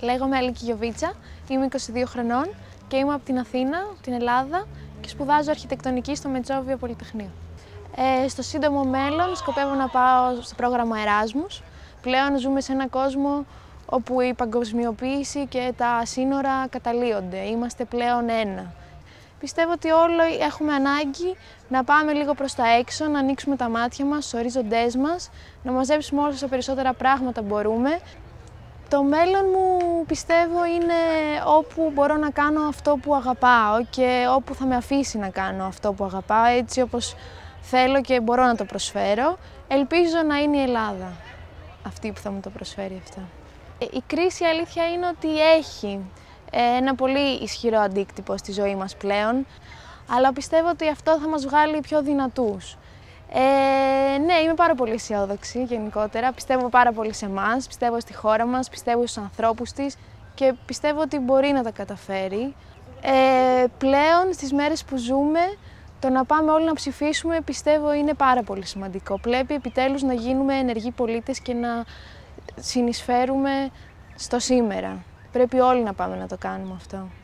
Λέγομαι Αλίκη Γιοβίτσα, είμαι 22 χρονών και είμαι από την Αθήνα, την Ελλάδα και σπουδάζω αρχιτεκτονική στο Μετσόβιο Πολυτεχνείο. Ε, στο σύντομο μέλλον σκοπεύω να πάω στο πρόγραμμα Εράσμους. Πλέον ζούμε σε έναν κόσμο όπου η παγκοσμιοποίηση και τα σύνορα καταλύονται. Είμαστε πλέον ένα. Πιστεύω ότι όλοι έχουμε ανάγκη να πάμε λίγο προς τα έξω, να ανοίξουμε τα μάτια μας, στους ορίζοντές μας, να μαζέψουμε όσο περισσότερα πράγματα μπορούμε. Το μέλλον μου πιστεύω είναι όπου μπορώ να κάνω αυτό που αγαπάω και όπου θα με αφήσει να κάνω αυτό που αγαπάω έτσι όπως θέλω και μπορώ να το προσφέρω. Ελπίζω να είναι η Ελλάδα αυτή που θα μου το προσφέρει αυτό. Ε, η κρίση αλήθεια είναι ότι έχει ε, ένα πολύ ισχυρό αντίκτυπο στη ζωή μας πλέον αλλά πιστεύω ότι αυτό θα μας βγάλει πιο δυνατούς. Ε, ναι, είμαι πάρα πολύ αισιόδοξη γενικότερα. Πιστεύω πάρα πολύ σε εμάς, πιστεύω στη χώρα μας, πιστεύω στους ανθρώπους της και πιστεύω ότι μπορεί να τα καταφέρει. Ε, πλέον στις μέρες που ζούμε, το να πάμε όλοι να ψηφίσουμε πιστεύω είναι πάρα πολύ σημαντικό. Πρέπει επιτέλους να γίνουμε ενεργοί πολίτες και να συνεισφέρουμε στο σήμερα. Πρέπει όλοι να πάμε να το κάνουμε αυτό.